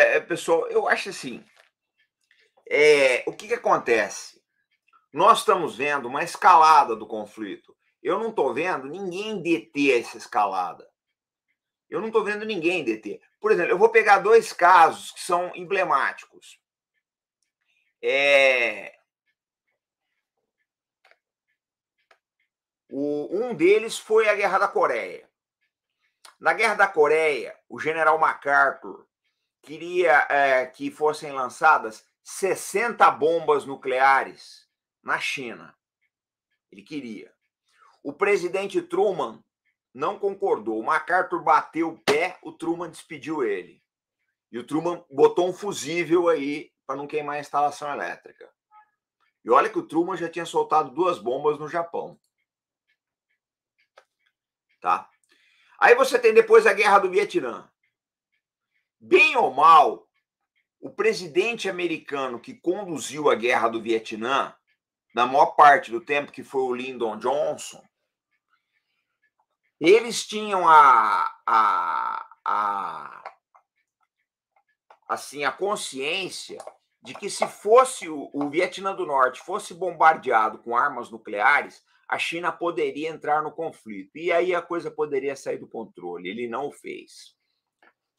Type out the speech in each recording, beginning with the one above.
É, é, pessoal, eu acho assim. É, o que, que acontece? Nós estamos vendo uma escalada do conflito. Eu não estou vendo ninguém deter essa escalada. Eu não estou vendo ninguém deter. Por exemplo, eu vou pegar dois casos que são emblemáticos. É... O, um deles foi a Guerra da Coreia. Na Guerra da Coreia, o general MacArthur queria é, que fossem lançadas 60 bombas nucleares na China. Ele queria. O presidente Truman não concordou. O MacArthur bateu o pé, o Truman despediu ele. E o Truman botou um fusível aí para não queimar a instalação elétrica. E olha que o Truman já tinha soltado duas bombas no Japão. Tá? Aí você tem depois a guerra do Vietnã. Bem ou mal, o presidente americano que conduziu a guerra do Vietnã, na maior parte do tempo, que foi o Lyndon Johnson, eles tinham a, a, a assim a consciência de que se fosse o, o, Vietnã do Norte fosse bombardeado com armas nucleares, a China poderia entrar no conflito e aí a coisa poderia sair do controle. Ele não o fez.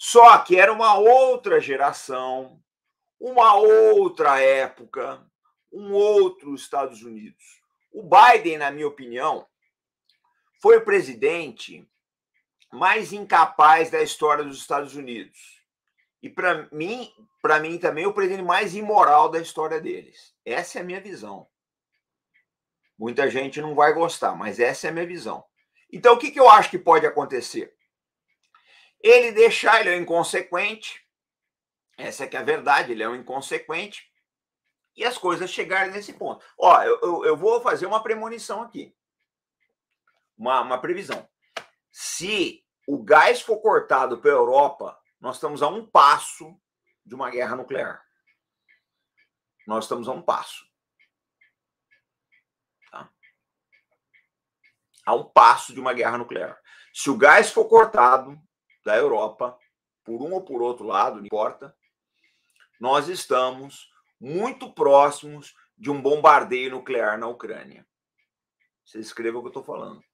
Só que era uma outra geração, uma outra época, um outro Estados Unidos. O Biden, na minha opinião, foi o presidente mais incapaz da história dos Estados Unidos. E para mim, para mim também é o presidente mais imoral da história deles. Essa é a minha visão. Muita gente não vai gostar, mas essa é a minha visão. Então, o que, que eu acho que pode acontecer? Ele deixar, ele é um inconsequente. Essa é que é a verdade, ele é um inconsequente. E as coisas chegarem nesse ponto. Ó, eu, eu, eu vou fazer uma premonição aqui. Uma, uma previsão. Se o gás for cortado para a Europa, nós estamos a um passo de uma guerra nuclear. Nós estamos a um passo. Tá? A um passo de uma guerra nuclear. Se o gás for cortado da Europa, por um ou por outro lado, não importa, nós estamos muito próximos de um bombardeio nuclear na Ucrânia. Você escreva o que eu estou falando.